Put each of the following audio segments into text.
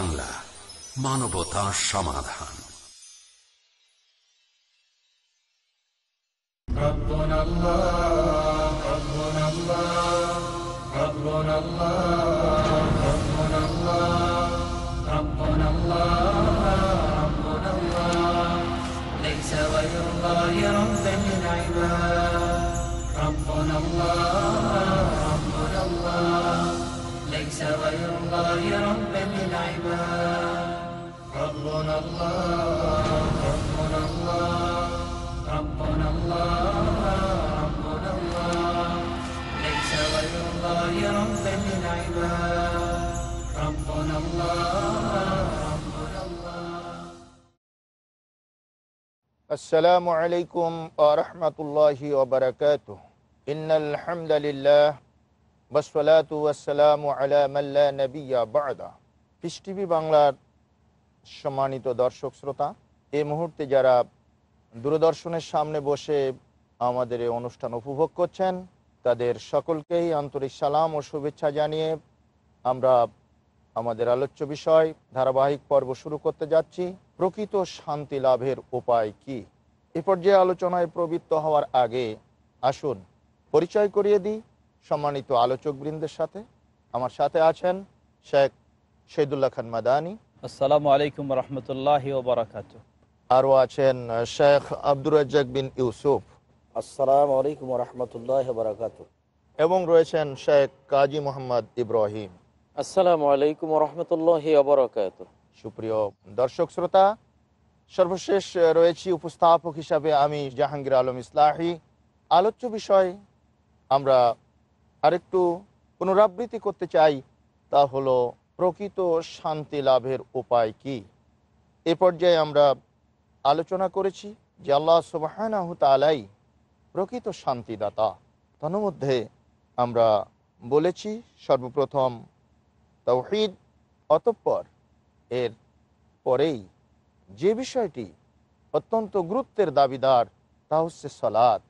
বাংলা মানবতা সমাধান ربنا الله ربنا الله ربنا الله ربنا الله ربنا الله ربنا الله ليس غير الله رب العباد ربنا الله ربنا الله ليس غير الله رب السلام عليكم ورحمة الله وبركاته إن الحمد لله والصلاة والسلام على من لا نبي بعد পৃষ্টিভি বাংলার সম্মানিত দর্শক শ্রোতা এ মুহূর্তে যারা দূরদর্শনের সামনে বসে আমাদের এই অনুষ্ঠান উপভোগ করছেন তাদের সকলকেই আন্তরিক সালাম ও শুভেচ্ছা জানিয়ে আমরা আমাদের আলোচ্য বিষয় ধারাবাহিক পর্ব শুরু করতে যাচ্ছি প্রকৃত শান্তি লাভের উপায় কি এ পর্যায়ে আলোচনায় প্রবৃত্ত হওয়ার আগে আসুন পরিচয় করিয়ে দিই সম্মানিত আলোচকবৃন্দের সাথে আমার সাথে আছেন শেখ শহীদুল্লাহ খান মাদানী আসসালামু আলাইকুম রহমতুল্লাহ ওবরাকাত আরও আছেন শেখ আব্দুর রাজ্জাক বিন ইউসুফ আসসালামু আলাইকুম রহমতুল্লাহ ওবরাকাত এবং রয়েছেন শেখ কাজী মোহাম্মদ ইব্রাহিম আসসালামু আলাইকুম রহমতুল্লাহ ওবরাকাত সুপ্রিয় দর্শক শ্রোতা সর্বশেষ রয়েছি উপস্থাপক হিসাবে আমি জাহাঙ্গীর আলম ইসলাহি আলোচ্য বিষয় আমরা আরেকটু পুনরাবৃত্তি করতে চাই তা হলো প্রকৃত শান্তি লাভের উপায় কি এ পর্যায়ে আমরা আলোচনা করেছি যে আল্লাহ সুবাহানাহ প্রকৃত শান্তিদাতা তন্মধ্যে আমরা বলেছি সর্বপ্রথম তৌহিদ অতঃপর এর পরেই যে বিষয়টি অত্যন্ত গুরুত্বের দাবিদার তা হচ্ছে সালাদ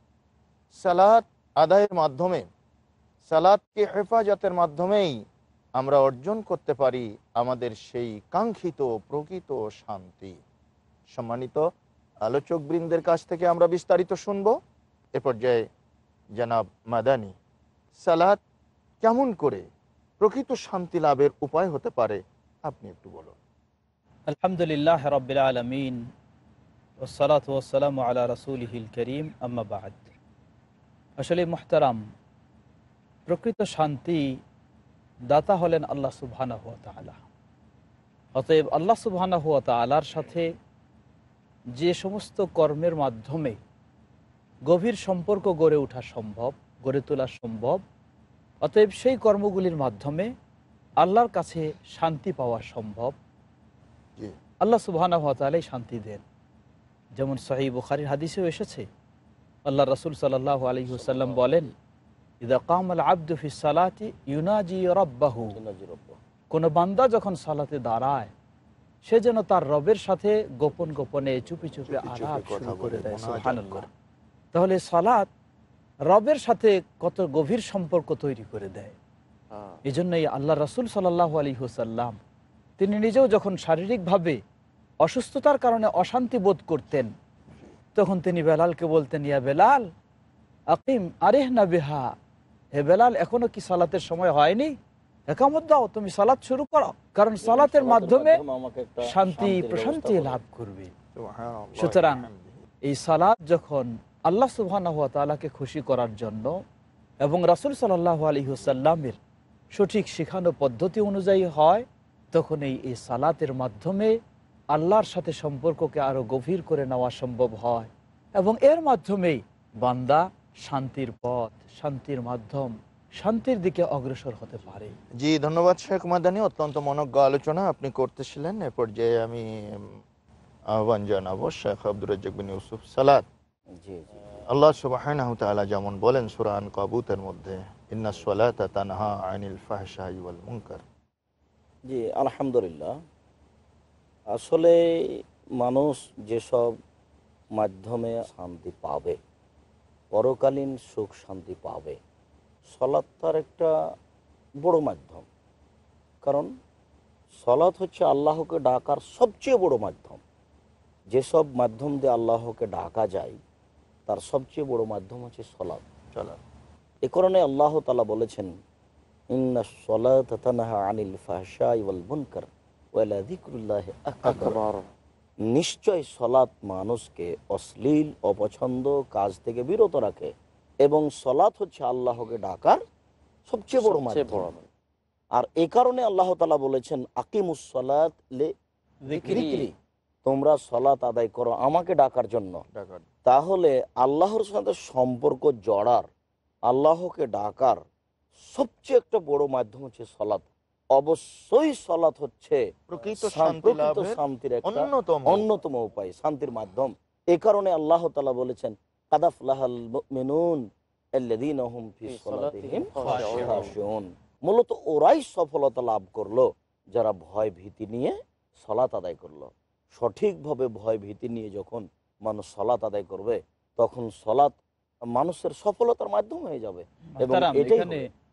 সালাদ আদায়ের মাধ্যমে সালাদকে হেফাজতের মাধ্যমেই আমরা অর্জন করতে পারি আমাদের সেই কাঙ্ক্ষিত প্রকৃত শান্তি সম্মানিত আলোচক বৃন্দের কাছ থেকে আমরা বিস্তারিত শুনব এ পর্যায়ে জানাব মাদানি সালাদ কেমন করে প্রকৃত শান্তি লাভের উপায় হতে পারে আপনি একটু বলুন আলহামদুলিল্লাহ রবিল আলমিন ওসালাত ওসালাম আলা রসুল হিল করিম আম্মাবাদ আসলে মোহতারাম প্রকৃত শান্তি দাতা হলেন আল্লাহ সুবহানা হুয়া তালা অতএব আল্লাহ সুবহানা হুয়া তালার সাথে যে সমস্ত কর্মের মাধ্যমে গভীর সম্পর্ক গড়ে ওঠা সম্ভব গড়ে তোলা সম্ভব অতএব সেই কর্মগুলির মাধ্যমে আল্লাহর কাছে শান্তি পাওয়া সম্ভব আল্লাহ সুবহানা সুবাহানা আলাই শান্তি দেন যেমন সহি বুখারির হাদিসেও এসেছে আল্লাহ রসুল সাল্লাহ আলহিহসাল্লাম বলেন কোন বান্দা যখন সালাতে দাঁড়ায় সে যেন তার রবের সাথে গোপন গোপনে চুপি চুপি আলাপ করে তাহলে সালাত রবের সাথে কত গভীর সম্পর্ক তৈরি করে দেয় হ্যাঁ। এই জন্যই আল্লাহ রসুল সাল্লাহ আলী হুসাল্লাম তিনি নিজেও যখন শারীরিকভাবে অসুস্থতার কারণে অশান্তি বোধ করতেন তখন তিনি বেলালকে বলতেন ইয়া বেলাল আকিম আরেহ না বেহা হে বেলাল এখনো কি সালাতের সময় হয়নি একামত দাও তুমি সালাত শুরু করো কারণ সালাতের মাধ্যমে শান্তি প্রশান্তি লাভ করবে সুতরাং এই সালাদ যখন আল্লাহ সুবাহকে খুশি করার জন্য এবং রাসুল সাল্লাহ আলী হুসাল্লামের সঠিক শেখানো পদ্ধতি অনুযায়ী হয় তখন এই এই সালাতের মাধ্যমে আল্লাহর সাথে সম্পর্ককে আরও গভীর করে নেওয়া সম্ভব হয় এবং এর মাধ্যমেই বান্দা শান্তির পথ শান্তির মাধ্যম শান্তির দিকে অগ্রসর হতে পারে জি ধন্যবাদ শেখ মাদানি অত্যন্ত মনজ্ঞ আলোচনা আপনি করতেছিলেন এ পর্যায়ে আমি আহ্বান জানাবো শেখ আব্দুর ইউসুফ বিন ইউসুফ সালাদ আল্লাহ সুবাহ যেমন বলেন সুরান কাবুতের মধ্যে আনিল জি আলহামদুলিল্লাহ আসলে মানুষ যেসব মাধ্যমে শান্তি পাবে পরকালীন সুখ শান্তি পাবে সলাৎ তার একটা বড় মাধ্যম কারণ সলাৎ হচ্ছে আল্লাহকে ডাকার সবচেয়ে বড় মাধ্যম যেসব মাধ্যম দিয়ে আল্লাহকে ডাকা যায় তার সবচেয়ে বড় মাধ্যম হচ্ছে সলাৎ চলা এ কারণে আল্লাহ তালা বলেছেন ইন্না সলাৎ আনিল ফাহশা ওয়াল মুনকার ওয়ালা জিকরুল্লাহ নিশ্চয় সলাৎ মানুষকে অশ্লীল অপছন্দ কাজ থেকে বিরত রাখে এবং সলাৎ হচ্ছে আল্লাহকে ডাকার সবচেয়ে বড় মাঝে আর এ কারণে আল্লাহ তালা বলেছেন আকিমুসলাতি তোমরা সলাৎ আদায় করো আমাকে ডাকার জন্য তাহলে আল্লাহর সাথে সম্পর্ক জড়ার আল্লাহকে ডাকার সবচেয়ে একটা বড় মাধ্যম হচ্ছে সলাৎ অবশ্যই সলাৎ হচ্ছে হ্যাঁ, অন্যতম উপায় শান্তির মাধ্যম এ কারণে আল্লাহ তালা বলেছেন মূলত ওরাই সফলতা লাভ করলো যারা ভয় ভীতি নিয়ে সলাত আদায় করলো সঠিকভাবে ভয় ভীতি নিয়ে যখন মানুষ সলাত আদায় করবে তখন সলাত মানুষের সফলতার মাধ্যম হয়ে যাবে এবং এটাই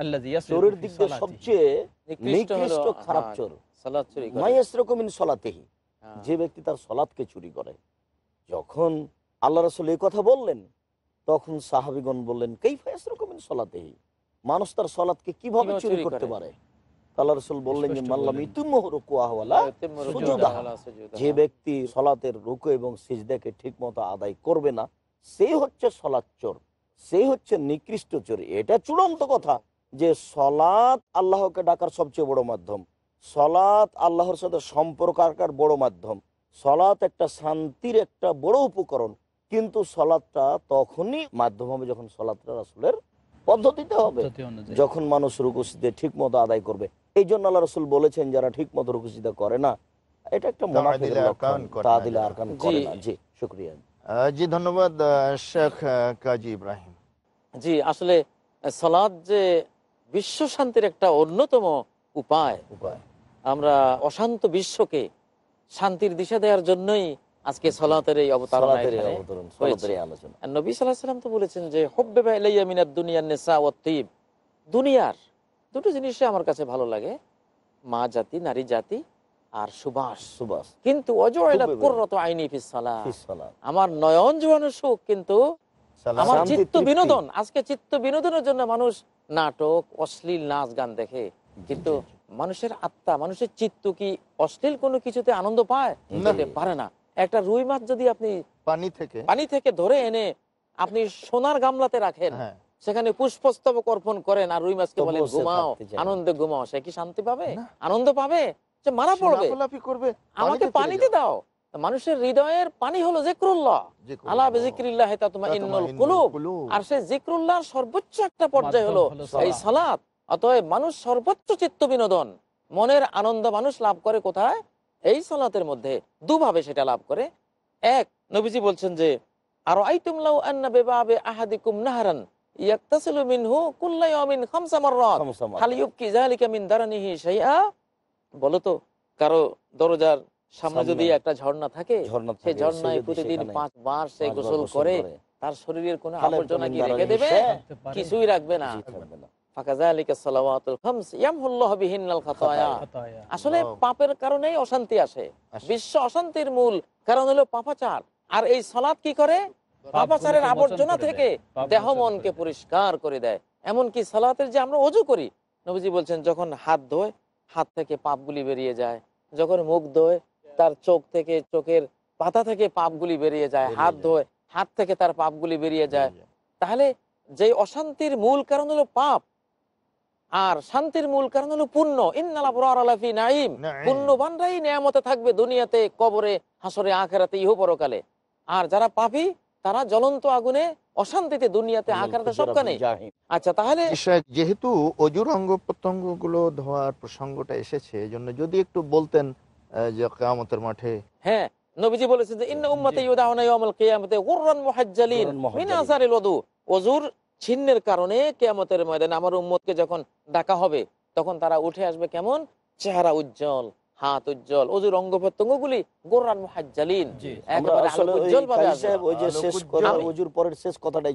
হ্যাঁ। যে ব্যক্তি তার সলাৎকে চুরি করে যখন আল্লাহ রসুল এই কথা বললেন তখন সাহাবিগণ বললেন কেই ফায়াসরকমিন সলাতেহী মানুষ তার সলাৎকে কিভাবে চুরি করতে পারে যে ব্যক্তি সলাতের এবং সিজদাকে আদায় করবে না হচ্ছে সলাৎ চোর হচ্ছে নিকৃষ্ট চোর এটা চূড়ান্ত কথা যে সলাৎ আল্লাহকে ডাকার সবচেয়ে বড় মাধ্যম সলাৎ আল্লাহর সাথে সম্পর্ক আঁকার বড় মাধ্যম সলাৎ একটা শান্তির একটা বড় উপকরণ কিন্তু সলাদটা তখনই মাধ্যম হবে যখন সলাদটা রাসুলের পদ্ধতিতে হবে যখন মানুষ রুকুসিদে ঠিক মতো আদায় করবে এই জন্য আল্লাহ রসুল বলেছেন যারা ঠিক মতো রুকুসিদা করে না এটা একটা জি শুক্রিয়া জি ধন্যবাদ শেখ কাজী ইব্রাহিম জি আসলে সলাদ যে বিশ্ব শান্তির একটা অন্যতম উপায় উপায় আমরা অশান্ত বিশ্বকে শান্তির দিশা দেওয়ার জন্যই আজকে সলাতের এই অবতারণ নবী সালাম তো বলেছেন যে হব্বে মিনার দুনিয়ার নেশা অতীব দুনিয়ার দুটো জিনিসে আমার কাছে ভালো লাগে মা জাতি নারী জাতি আর সুবাস সুবাস কিন্তু আমার নয়ন জীবনের সুখ কিন্তু আমার চিত্ত বিনোদন আজকে চিত্ত বিনোদনের জন্য মানুষ নাটক অশ্লীল নাচ গান দেখে কিন্তু মানুষের আত্মা মানুষের চিত্ত কি অশ্লীল কোনো কিছুতে আনন্দ পায় পারে না একটা রুই মাছ যদি আপনি পানি থেকে পানি থেকে ধরে এনে আপনি সোনার গামলাতে রাখেন হ্যাঁ। সেখানে পুষ্পস্তবক অর্পণ করেন আর রুই মাছকে বলেন ঘুমাও আনন্দে ঘুমাও সে কি শান্তি পাবে আনন্দ পাবে মারা পড়বে আমাকে পানিতে দাও মানুষের হৃদয়ের পানি হলো জিক্রুল্লাহ আর সে সর্বোচ্চ একটা পর্যায় হলো এই সালাত অতএব মানুষ সর্বোচ্চ চিত্ত বিনোদন মনের আনন্দ মানুষ লাভ করে কোথায় এই সালাতের মধ্যে দুভাবে সেটা লাভ করে এক নবীজি বলছেন যে আর আইতুমলাউ আন্না বেবাবে আহাদিকুম নাহারান ইয়াকতাসিলু মিনহু কুল্লা ইয়ামিন খামসা মাররাত হাল ইউবকি যালিকা মিন দারানিহি শাইআ বলতো কারো দরজার সামনে যদি একটা ঝর্ণা থাকে সেই ঝর্ণায় প্রতিদিন বার সে গোসল করে তার শরীরের কোন আবর্জনা কি রেখে দেবে কিছুই রাখবে না আসলে পাপের অশান্তি আসে বিশ্ব অশান্তির মূল কারণ হলো পাপাচার আর এই কি করে পাপাচারের আবর্জনা থেকে দেহ মনকে পরিষ্কার করে দেয় এমনকি সালাতের যে আমরা অজু করি নবীজি বলছেন যখন হাত ধোয় হাত থেকে পাপগুলি বেরিয়ে যায় যখন মুখ ধোয় তার চোখ থেকে চোখের পাতা থেকে পাপগুলি বেরিয়ে যায় হাত ধোয় হাত থেকে তার পাপগুলি বেরিয়ে যায় তাহলে যে অশান্তির মূল কারণ হলো পাপ আর শান্তির মূল কারণ হলো পুণ্য ইন্নালাফি পুণ্যবানরাই নিয়ামতে থাকবে দুনিয়াতে কবরে হাসরে আখেরাতে ইহ পরকালে আর যারা পাপি তারা জ্বলন্ত আগুনে অশান্তিতে দুনিয়াতে আকারতে সবখানে আচ্ছা তাহলে যেহেতু অজুর অঙ্গ প্রত্যঙ্গ গুলো ধোয়ার প্রসঙ্গটা এসেছে এজন্য যদি একটু বলতেন কেয়ামতের মাঠে হ্যাঁ নবীজি বলেছেন যে ইউদাউনা ইয়াউমাল কিয়ামতে গুররান মুহাজ্জালিন মিন আসারিল ওযু ওযুর ছিন্নের কারণে কিয়ামতের ময়দানে আমার উম্মতকে যখন ডাকা হবে তখন তারা উঠে আসবে কেমন চেহারা উজ্জ্বল হাত উজ্জ্বল ওজুর অঙ্গ প্রত্যঙ্গ গুলি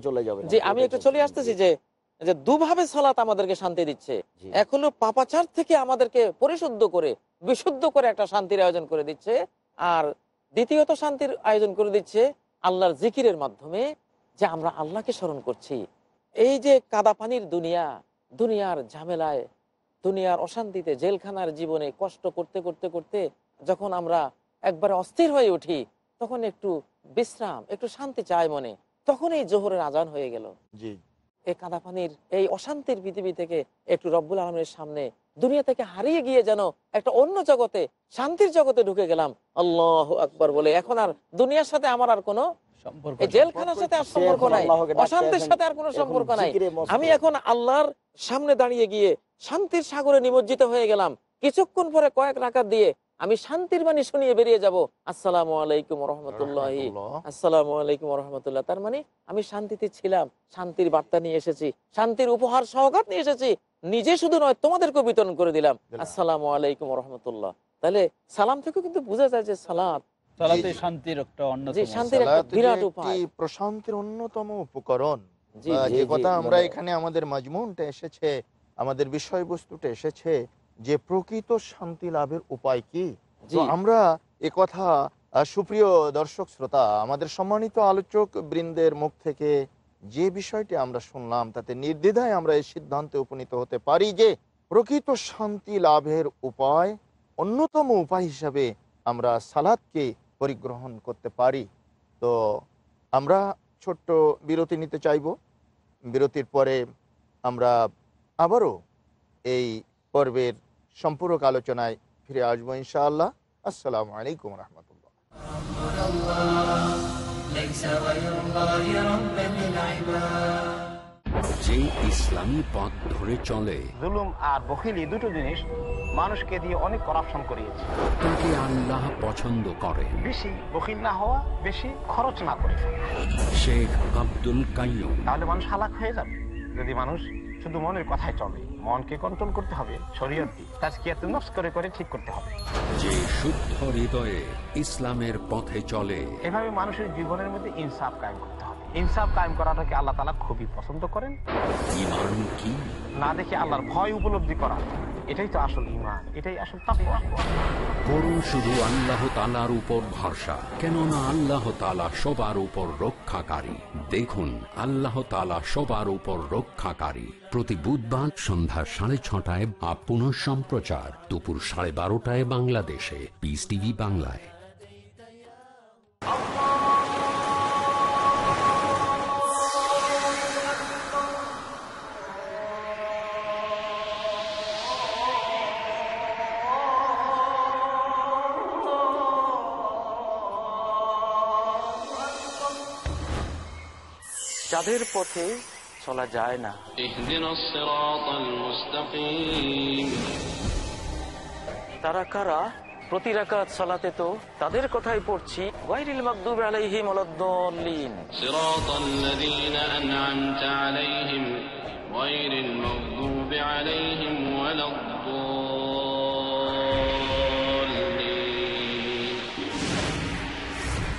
চলে যাবে উজ্জ্বল আমি একটু চলে আসতেছি যে যে দুভাবে সালাত আমাদেরকে শান্তি দিচ্ছে এক হলো পাপাচার থেকে আমাদেরকে পরিশুদ্ধ করে বিশুদ্ধ করে একটা শান্তির আয়োজন করে দিচ্ছে আর দ্বিতীয়ত শান্তির আয়োজন করে দিচ্ছে আল্লাহর জিকিরের মাধ্যমে যে আমরা আল্লাহকে স্মরণ করছি এই যে কাদা পানির দুনিয়া দুনিয়ার ঝামেলায় দুনিয়ার অশান্তিতে জেলখানার জীবনে কষ্ট করতে করতে করতে যখন আমরা একবার অস্থির হয়ে উঠি তখন একটু বিশ্রাম একটু শান্তি চায় মনে তখন এই জোহরের আজান হয়ে গেল এই কাদাপানির এই অশান্তির পৃথিবী থেকে একটু রব্বুল আলমের সামনে দুনিয়া থেকে হারিয়ে গিয়ে যেন একটা অন্য জগতে শান্তির জগতে ঢুকে গেলাম আল্লাহ আকবর বলে এখন আর দুনিয়ার সাথে আমার আর কোনো জেলখানার সাথে আর সম্পর্ক নাই নিমজ্জিত হয়ে গেলাম কিছুক্ষণ পরে কয়েক রাখা দিয়ে আমি শান্তির বাণী শুনিয়ে বেরিয়ে যাব আসসালাম আলাইকুম রহমতুল্লাহ আসসালাম আলাইকুম রহমতুল্লাহ তার মানে আমি শান্তিতে ছিলাম শান্তির বার্তা নিয়ে এসেছি শান্তির উপহার সহকার নিয়ে এসেছি নিজে শুধু নয় তোমাদেরকে বিতরণ করে দিলাম আসসালাম আলাইকুম রহমতুল্লাহ তাহলে সালাম থেকে কিন্তু বোঝা যায় যে সালাম আমাদের বিষয়বস্তুটা এসেছে যে প্রকৃত শান্তি লাভের উপায় কি তো আমরা কথা সুপ্রিয় দর্শক শ্রোতা আমাদের সম্মানিত আলোচক বৃন্দের মুখ থেকে যে বিষয়টি আমরা শুনলাম তাতে নির্দ্বিধায় আমরা এই সিদ্ধান্তে উপনীত হতে পারি যে প্রকৃত শান্তি লাভের উপায় অন্যতম উপায় হিসাবে আমরা সালাদকে পরিগ্রহণ করতে পারি তো আমরা ছোট্ট বিরতি নিতে চাইব বিরতির পরে আমরা আবারও এই পর্বের সম্পূরক আলোচনায় ফিরে আসবো ইনশাআল্লাহ আসসালামু আলাইকুম রহমতুল্লাহ যে ইসলামী পথ ধরে চলে জুলুম আর বখিলি দুটো জিনিস মানুষকে দিয়ে অনেক করাপশন করিয়েছে তাকে আল্লাহ পছন্দ করে বেশি বখিল না হওয়া বেশি খরচ না করে শেখ আব্দুল কাইম তাহলে মানুষ হালাক হয়ে যাবে যদি মানুষ শুধু মনের কথায় চলে মনকে কন্ট্রোল করতে হবে শরীয়তকে তাজকিয়াতুন নফস করে করে ঠিক করতে হবে যে শুদ্ধ হৃদয়ে ইসলামের পথে চলে এভাবে মানুষের জীবনের মধ্যে ইনসাফ কায়েম করতে হবে ইনসাফ কায়েম করাটাকে আল্লাহ তালা খুবই পছন্দ করেন ইমান কি না দেখে আল্লাহর ভয় উপলব্ধি করা এটাই তো আসল ইমান এটাই আসল করুন শুধু আল্লাহ তালার উপর ভরসা কেননা আল্লাহ তালা সবার উপর রক্ষাকারী দেখুন আল্লাহ তালা সবার উপর রক্ষাকারী প্রতি বুধবার সন্ধ্যা সাড়ে ছটায় আপ সম্প্রচার দুপুর সাড়ে বারোটায় বাংলাদেশে পিস টিভি বাংলায় তাদের পথে চলা যায় না তারা কারা প্রতি রাকাত চলাতে তো তাদের কথাই পড়ছি ওয়াইরিল মাগদুব আলাইহিম আলাদদাল্লিন সিরাতাল লাযীনা আন'আমতা আলাইহিম ওয়াইরিল মাগদুব আলাইহিম ওয়ালাদ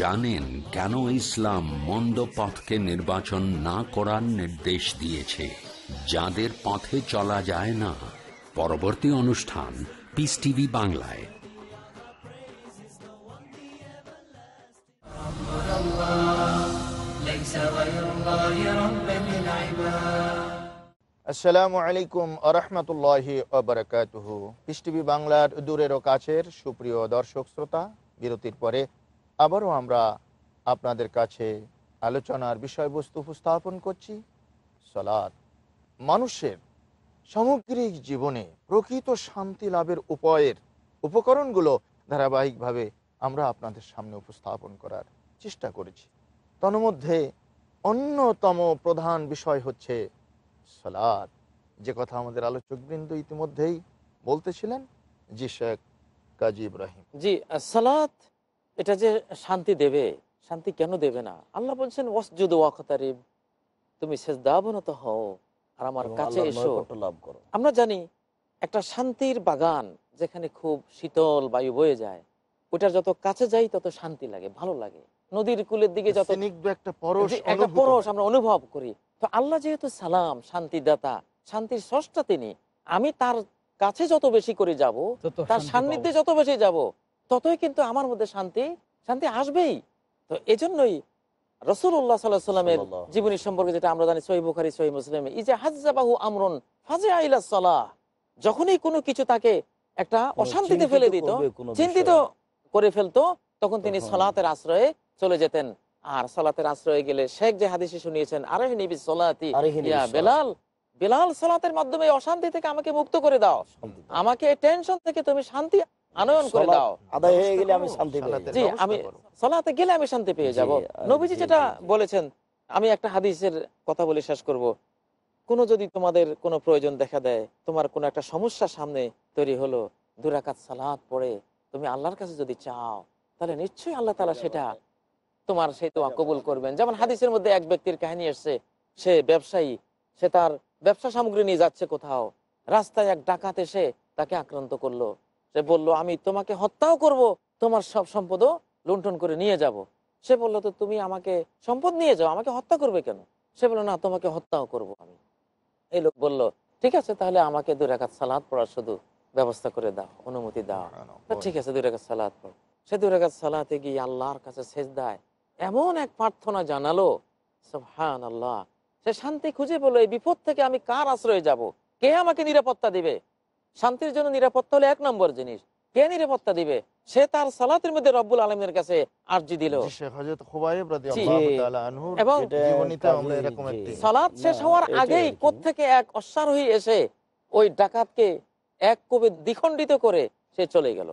জানেন কেন ইসলাম মন্দ পথকে নির্বাচন না করার নির্দেশ দিয়েছে যাদের পথে চলা যায় না পরবর্তী অনুষ্ঠান পিস টিভি বাংলায় আসসালামু আলাইকুম আরহামতুল্লাহি পিস টিভি বাংলার দূরের ও কাছের সুপ্রিয় দর্শক শ্রোতা বিরতির পরে আবারও আমরা আপনাদের কাছে আলোচনার বিষয়বস্তু উপস্থাপন করছি সলাদ মানুষের সামগ্রিক জীবনে প্রকৃত শান্তি লাভের উপায়ের উপকরণগুলো ধারাবাহিকভাবে আমরা আপনাদের সামনে উপস্থাপন করার চেষ্টা করেছি তন্মধ্যে অন্যতম প্রধান বিষয় হচ্ছে সলাদ যে কথা আমাদের আলোচকবৃন্দ ইতিমধ্যেই বলতেছিলেন জি শেখ কাজী ইব্রাহিম জি সালাদ এটা যে শান্তি দেবে শান্তি কেন দেবে না আল্লাহ বলছেন ওয়াসজুদ ওয়াকতারিব তুমি সেজদাবনত হও আর আমার কাছে এসো আমরা জানি একটা শান্তির বাগান যেখানে খুব শীতল বায়ু বয়ে যায় ওটার যত কাছে যাই তত শান্তি লাগে ভালো লাগে নদীর কুলের দিকে যত একটা পরশ একটা পরশ আমরা অনুভব করি তো আল্লাহ যেহেতু সালাম শান্তিদাতা শান্তির স্রষ্টা তিনি আমি তার কাছে যত বেশি করে যাব তার সান্নিধ্যে যত বেশি যাব ততই কিন্তু আমার মধ্যে শান্তি শান্তি আসবেই তো এজন্যই রসুল্লাহ সাল্লাহ সাল্লামের জীবনী সম্পর্কে যেটা আমরা জানি সহি বুখারি সহি মুসলিমে ইজে হাজাবাহু আমরন ফাজে আইলা সালাহ যখনই কোনো কিছু তাকে একটা অশান্তিতে ফেলে দিত চিন্তিত করে ফেলতো তখন তিনি সলাতের আশ্রয়ে চলে যেতেন আর সলাতের আশ্রয়ে গেলে শেখ যে হাদিসে শুনিয়েছেন আরে বেলাল বেলাল সলাতের মাধ্যমে অশান্তি থেকে আমাকে মুক্ত করে দাও আমাকে টেনশন থেকে তুমি শান্তি আনয়ন করে দাও আদায় হয়ে গেলে আমি শান্তি জি আমি সলাতে গেলে আমি শান্তি পেয়ে যাব নবীজি যেটা বলেছেন আমি একটা হাদিসের কথা বলে শেষ করব কোনো যদি তোমাদের কোনো প্রয়োজন দেখা দেয় তোমার কোনো একটা সমস্যা সামনে তৈরি হলো দুরাকাত সালাত পড়ে তুমি আল্লাহর কাছে যদি চাও তাহলে নিশ্চয়ই আল্লাহ তালা সেটা তোমার সেই তোমা কবুল করবেন যেমন হাদিসের মধ্যে এক ব্যক্তির কাহিনী এসছে সে ব্যবসায়ী সে তার ব্যবসা সামগ্রী নিয়ে যাচ্ছে কোথাও রাস্তায় এক ডাকাত এসে তাকে আক্রান্ত করলো সে বলল আমি তোমাকে হত্যাও করব তোমার সব সম্পদও লুণ্ঠন করে নিয়ে যাব। সে বললো তো তুমি আমাকে সম্পদ নিয়ে যাও আমাকে হত্যা করবে কেন সে বললো না তোমাকে হত্যাও করব আমি এই লোক বলল ঠিক আছে তাহলে আমাকে দু রাখাত সালাদ পড়ার শুধু ব্যবস্থা করে দাও অনুমতি দাও ঠিক আছে দু রাখাত সালাদ পড় সে দু রাখাত সালাতে গিয়ে আল্লাহর কাছে শেষ দেয় এমন এক প্রার্থনা জানালো হান আল্লাহ সে শান্তি খুঁজে বলো এই বিপদ থেকে আমি কার আশ্রয়ে যাব। কে আমাকে নিরাপত্তা দিবে শান্তির জন্য নিরাপত্তা হলো এক নম্বর জিনিস কে নিরাপত্তা দিবে সে তার সালাতের মধ্যে রব্বুল আলমের কাছে আর্জি দিল এবং সালাত শেষ হওয়ার আগেই কোথেকে এক অশ্বারোহী এসে ওই ডাকাতকে এক কবে দ্বিখণ্ডিত করে সে চলে গেল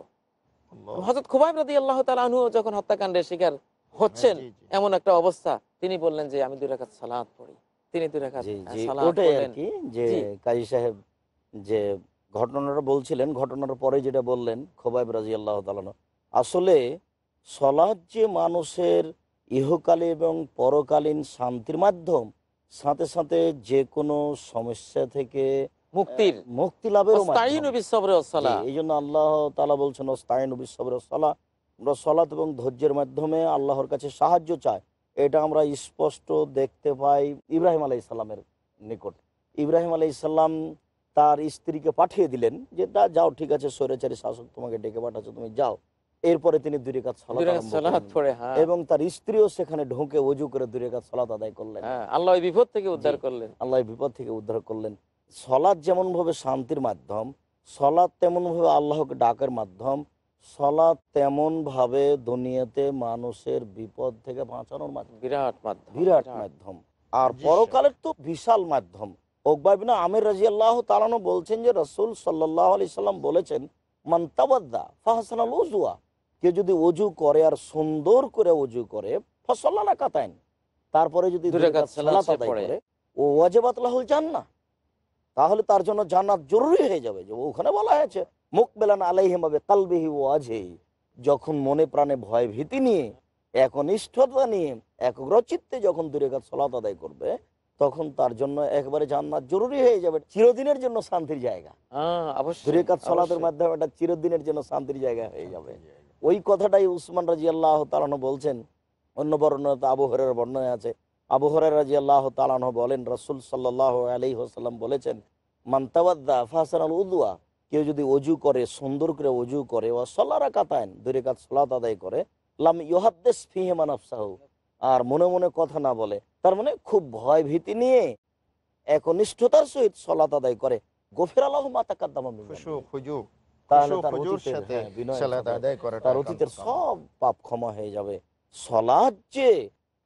হজরত খুবাইব রাজি আল্লাহ তালু যখন হত্যাকাণ্ডের শিকার হচ্ছেন এমন একটা অবস্থা তিনি বললেন যে আমি দুই রাখাত সালাত পড়ি তিনি দুই রাখাত সালাত যে কাজী সাহেব যে ঘটনাটা বলছিলেন ঘটনার পরে যেটা বললেন খোবাইব রাজি আল্লাহ তালানো আসলে সলাদ যে মানুষের ইহকালে এবং পরকালীন শান্তির মাধ্যম সাথে সাথে যে কোনো সমস্যা থেকে মুক্তির মুক্তি লাভের এই জন্য আল্লাহ তালা বলছেন সবর সলা আমরা সলাৎ এবং ধৈর্যের মাধ্যমে আল্লাহর কাছে সাহায্য চাই এটা আমরা স্পষ্ট দেখতে পাই ইব্রাহিম আলাইসাল্লামের নিকট ইব্রাহিম আলাই তার স্ত্রীকে পাঠিয়ে দিলেন যে তা যাও ঠিক আছে স্বৈরাচারী শাসক তোমাকে ডেকে পাঠাচ্ছ তুমি যাও এরপরে তিনি দূরে কাজ হ্যাঁ। এবং তার স্ত্রীও সেখানে ঢোকে উজু করে দূরে কাজ সালাত আদায় করলেন হ্যাঁ, আল্লাহ বিপদ থেকে উদ্ধার করলেন আল্লাহ বিপদ থেকে উদ্ধার করলেন সলাদ যেমন ভাবে শান্তির মাধ্যম সলাদ তেমন ভাবে আল্লাহকে ডাকের মাধ্যম সলাদ তেমন ভাবে দুনিয়াতে মানুষের বিপদ থেকে বাঁচানোর মাধ্যম বিরাট মাধ্যম বিরাট মাধ্যম আর পরকালের তো বিশাল মাধ্যম ওকবাবিনা আমির রাজি আল্লাহ তালানো বলছেন যে রসুল সাল্লাহ আলি সাল্লাম বলেছেন ফাহসানাল উজুয়া যদি অজু করে আর সুন্দর করে অজু করে তারপরে যদি তাহলে তার জন্য জান্নাত জরুরি হয়ে যাবে যে ওখানে বলা হয়েছে মুখ বেলান আলাইহিমাবে কালবিহি ও আজে যখন মনে প্রাণে ভয় ভীতি নিয়ে একনিষ্ঠতা নিয়ে একগ্রচিত্তে যখন দূরে কাজ সলাত আদায় করবে তখন তার জন্য একবারে জান্নাত জরুরি হয়ে যাবে চিরদিনের জন্য শান্তির জায়গা হ্যাঁ, শরীরকাত সলাতের মাধ্যমে একটা চিরদিনের জন্য শান্তির জায়গা হয়ে যাবে ওই কথাটাই উসমান রাজি আল্লাহ তালানো বলছেন অন্য বর্ণনা বর্ণনাতে আবহরের বর্ণনা আছে আবহরের রাজি আল্লাহ তালানো বলেন রসুল সাল্লাহ আলি হাসাল্লাম বলেছেন মান্তাবাদা ফাহসান আল উদুয়া কেউ যদি অজু করে সুন্দর করে অজু করে ও সলারা কাতায়ন কাত সলাত আদায় করে লাম ইহাদ্দেশ ফিহেমান আফসাহু আর মনে মনে কথা না বলে তার মানে খুব ভয় ভীতি নিয়ে একনিষ্ঠতার সহিত সলাত আদায় করে গোফের আল্লাহ মাতা কাদ্দামা হ্যাঁ, সব পাপ ক্ষমা হয়ে যাবে সলাদ যে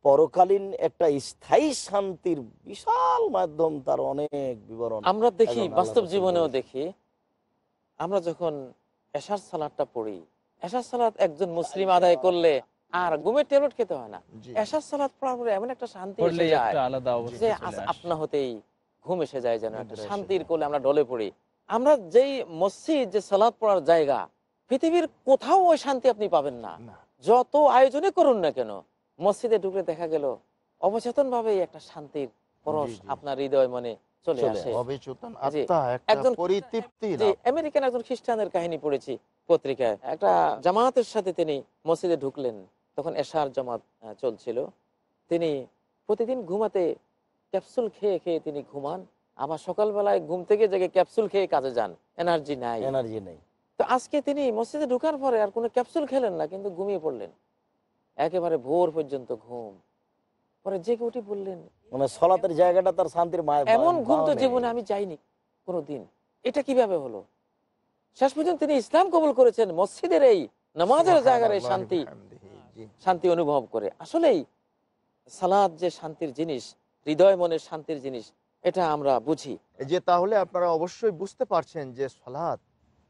পরকালীন একটা স্থায়ী শান্তির বিশাল মাধ্যম তার অনেক বিবরণ আমরা দেখি বাস্তব জীবনেও দেখি আমরা যখন এশার সালাদটা পড়ি এশার সালাদ একজন মুসলিম আদায় করলে আর গুমের ট্যাবলেট খেতে হয় না এসার সালাদ পড়ার পরে এমন একটা শান্তি যে আপনা হতেই ঘুম এসে যায় যেন একটা শান্তির কোলে আমরা ডলে পড়ি আমরা যেই মসজিদ যে সালাদ পড়ার জায়গা পৃথিবীর কোথাও ওই শান্তি আপনি পাবেন না যত আয়োজনে করুন না কেন মসজিদে ঢুকে দেখা গেল অবচেতন ভাবে একটা শান্তির পরশ আপনার হৃদয় মনে চলে আসে একজন আমেরিকান একজন খ্রিস্টানের কাহিনী পড়েছি পত্রিকায় একটা জামাতের সাথে তিনি মসজিদে ঢুকলেন তখন এশার জামাত চলছিল তিনি প্রতিদিন ঘুমাতে ক্যাপসুল খেয়ে খেয়ে তিনি ঘুমান আবার সকালবেলায় ঘুম থেকে জেগে ক্যাপসুল খেয়ে কাজে যান এনার্জি নাই এনার্জি নাই তো আজকে তিনি মসজিদে ঢুকার পরে আর কোনো ক্যাপসুল খেলেন না কিন্তু ঘুমিয়ে পড়লেন একেবারে ভোর পর্যন্ত ঘুম পরে জেগে উঠে বললেন মানে সলাতের জায়গাটা তার শান্তির এমন ঘুম তো জীবনে আমি যাইনি কোনোদিন এটা কিভাবে হলো শেষ পর্যন্ত তিনি ইসলাম কবুল করেছেন মসজিদের এই নামাজের জায়গার এই শান্তি শান্তি অনুভব করে আসলেই সালাদ যে শান্তির জিনিস হৃদয় মনের শান্তির জিনিস এটা আমরা বুঝি যে তাহলে আপনারা অবশ্যই বুঝতে পারছেন যে সালাদ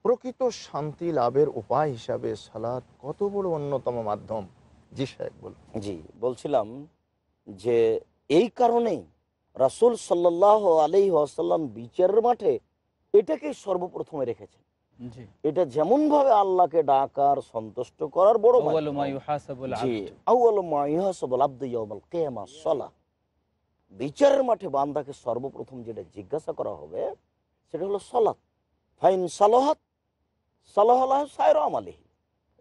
প্রকৃত শান্তি লাভের উপায় হিসাবে সালাদ কত বড় অন্যতম মাধ্যম জি সাহেব বলুন জি বলছিলাম যে এই কারণেই রাসুল সাল্লাহ আলি আসাল্লাম বিচারের মাঠে এটাকেই সর্বপ্রথমে রেখেছেন এটা যেমন ভাবে আল্লাহকে ডাকার সন্তুষ্ট করার বড় বিচারের মাঠে বান্দাকে সর্বপ্রথম যেটা জিজ্ঞাসা করা হবে সেটা হলো সলাত ফাইন সালহাত সালাহ সায়র আমালিহি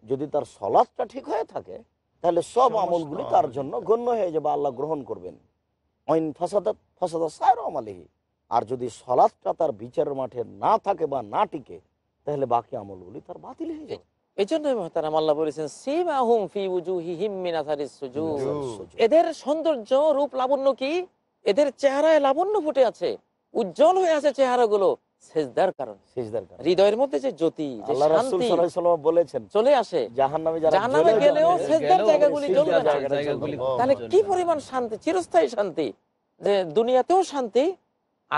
যদি তার সলাৎটা ঠিক হয়ে থাকে তাহলে সব আমলগুলি তার জন্য গণ্য হয়ে যাবে আল্লাহ গ্রহণ করবেন অইন ফাসাদাত ফাসাদা সায়র আমালিহি আর যদি সলাৎটা তার বিচারের মাঠে না থাকে বা না টিকে তাহলে বাকি আমলগুলি তার বাতিল হয়ে যায় এই জন্য আল্লাহ বলেছেন এদের সৌন্দর্য রূপ লাবণ্য কি এদের চেহারায় লাবণ্য ফুটে আছে উজ্জ্বল হয়ে আছে তাহলে কি শান্তি চিরস্থায়ী শান্তি যে দুনিয়াতেও শান্তি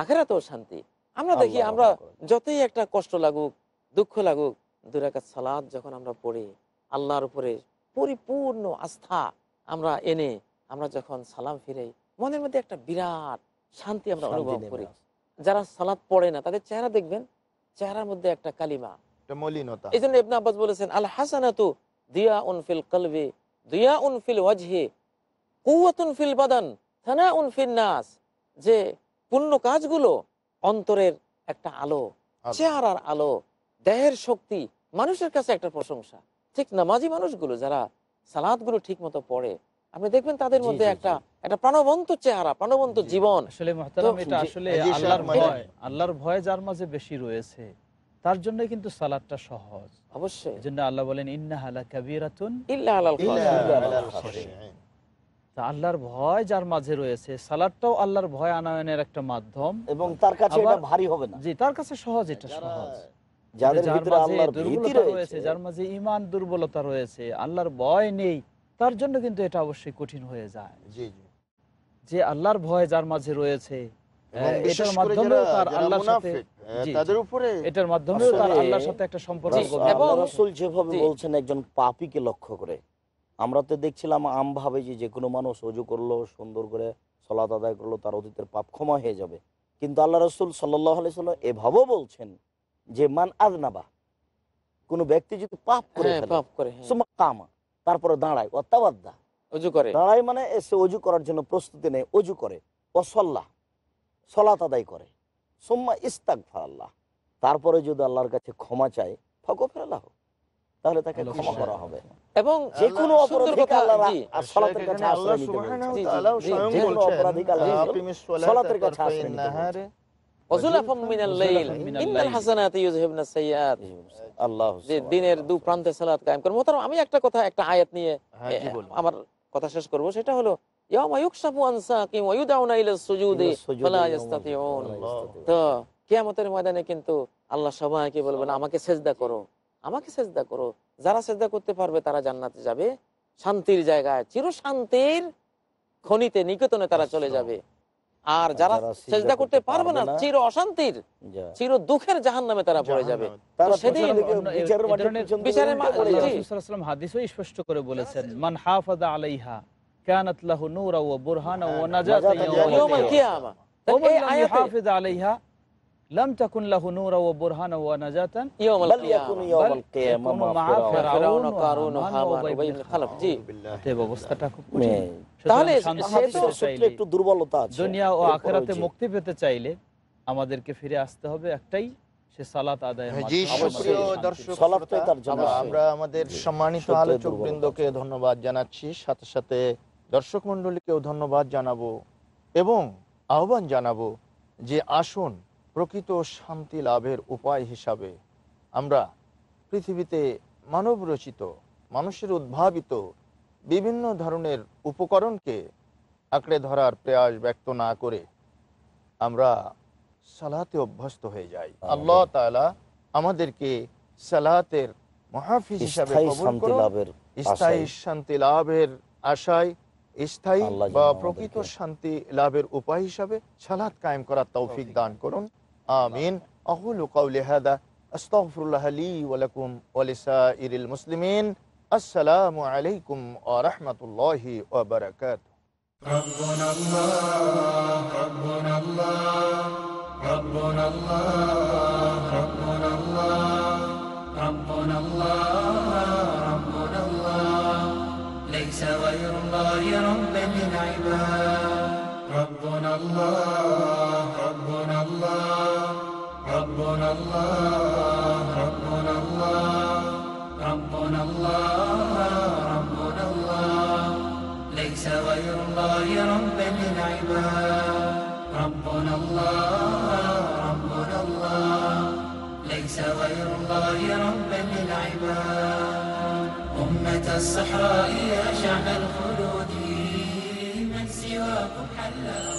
আখেরাতেও শান্তি আমরা দেখি আমরা যতই একটা কষ্ট লাগুক দুঃখ লাগুক দুরাকাত সালাদ যখন আমরা পড়ি আল্লাহর উপরে পরিপূর্ণ আস্থা আমরা এনে আমরা যখন সালাম ফিরে মনের মধ্যে একটা বিরাট শান্তি আমরা অনুভব করি যারা সালাদ পড়ে না তাদের চেহারা দেখবেন চেহারার মধ্যে একটা কালিমা এই জন্য ইবনা আব্বাস বলেছেন আল হাসান দিয়া উনফিল কলবে দিয়া উনফিল ওয়াজহে কুয়াতুন বাদান থানা উনফিল নাস যে পুণ্য কাজগুলো অন্তরের একটা আলো চেহারার আলো দেহের শক্তি মানুষের কাছে একটা প্রশংসা ঠিক নামাজি মানুষগুলো যারা গুলো ঠিক মতো পড়ে আপনি দেখবেন তাদের মধ্যে একটা একটা প্রাণবন্ত চেহারা প্রাণবন্ত জীবন আসলে আসলে আল্লাহর মানে- ভয় আল্লাহর ভয় যার মাঝে বেশি রয়েছে তার জন্য কিন্তু সালাদটা সহজ অবশ্যই জন্য আল্লাহ বলেন ইন্না আলা তা আল্লাহর ভয় যার মাঝে রয়েছে সালাদটাও আল্লাহর ভয় আনায়নের একটা মাধ্যম এবং তার কাছে এটা ভারী হবে না জি তার কাছে সহজ এটা সহজ যাদের ভিতরে আল্লাহর ভীতি রয়েছে যার মাঝে ঈমান দুর্বলতা রয়েছে আল্লাহর ভয় নেই তার জন্য কিন্তু এটা অবশ্যই কঠিন হয়ে যায় জি জি যে আল্লাহর ভয় যার মাঝে রয়েছে হ্যাঁ, এটার মাধ্যমে তার আল্লাহর সাথে হ্যাঁ, তাদের উপরে এটার মাধ্যমে তার আল্লাহর সাথে একটা সম্পর্ক এবং রাসূল যেভাবে বলছেন একজন পাপীকে লক্ষ্য করে আমরা তো দেখছিলাম আমভাবে যে যে কোনো মানুষ অজু করলো সুন্দর করে সলাত আদায় করলো তার অতীতের পাপ ক্ষমা হয়ে যাবে কিন্তু আল্লাহ রসুল সাল্লাহ আলি এভাবেও বলছেন যে মান আদনাবা কোন ব্যক্তি যদি পাপ করে হ্যাঁ, হ্যাঁ। তারপরে দাঁড়ায় অত্যাবাদ্দা অজু করে দাঁড়ায় মানে এসে অজু করার জন্য প্রস্তুতি নেয় অজু করে অসল্লাহ সলাত আদায় করে সোম্মা ইস্তাক আল্লাহ তারপরে যদি আল্লাহর কাছে ক্ষমা চায় ফকফের আল্লাহ তাহলে তাকে ক্ষমা করা হবে এবং যে কোনো সালাতের আমি একটা কথা একটা আয়াত নিয়ে হ্যাঁ, আমার কথা শেষ করব সেটা হলো কেয়ামতের ময়দানে কিন্তু আল্লাহ সবাইকে বলবেন আমাকে সেজদা করো আমাকে সেজদা করো যারা সেজদা করতে পারবে তারা জান্নাতে যাবে শান্তির জায়গায় চির শান্তির খনিতে নিকেতনে তারা চলে যাবে আর যারা চেষ্টা করতে পারবে না চির অশান্তির চির দুঃখের জাহান নামে তারা পড়ে যাবে হাদিসও স্পষ্ট করে বলেছেন মান হাফাদা আলাইহা কানাত লাহু নূরা ওয়া বুরহানা ওয়া হ্যাঁ, নাজাতান ইয়াওমাল কিয়ামা এই আয়াতে হাফিজ আলাইহা لم تكن له نورا وبرهانا ونجاة يوم القيامة مع فرعون وبين তাহলে একটু দুর্বলতা আছে দুনিয়া ও মুক্তি পেতে চাইলে আমাদেরকে ফিরে আসতে হবে একটাই সে সালাত আদায় হ্যাঁ, আমরা আমাদের সম্মানিত আলোচকবৃন্দকে ধন্যবাদ জানাচ্ছি সাথে সাথে দর্শক মন্ডলীকেও ধন্যবাদ জানাবো এবং আহ্বান জানাবো যে আসুন প্রকৃত শান্তি লাভের উপায় হিসাবে আমরা পৃথিবীতে মানব রচিত মানুষের উদ্ভাবিত বিভিন্ন ধরনের উপকরণকে আঁকড়ে ধরার প্রয়াস ব্যক্ত না করে আমরা সালাতে অভ্যস্ত হয়ে যাই আল্লাহ তালা আমাদেরকে সালাতের মহাফিজ হিসাবে স্থায়ী শান্তি লাভের আশায় স্থায়ী বা প্রকৃত শান্তি লাভের উপায় হিসাবে সালাদ কায়েম করার তৌফিক দান করুন آمين أقول قولي هذا أستغفر الله لي ولكم ولسائر المسلمين السلام عليكم ورحمة الله وبركاته ربنا الله ربنا الله ربنا الله ربنا الله ربنا الله ربنا الله ليس غير الله رب العباد ربنا الله ربنا الله ربنا الله ربنا الله ليس غير الله ربا للعباد ربنا الله ربنا الله ليس غير الله ربا للعباد أمة الصحراء يا شعب الخلود من سواكم حلّا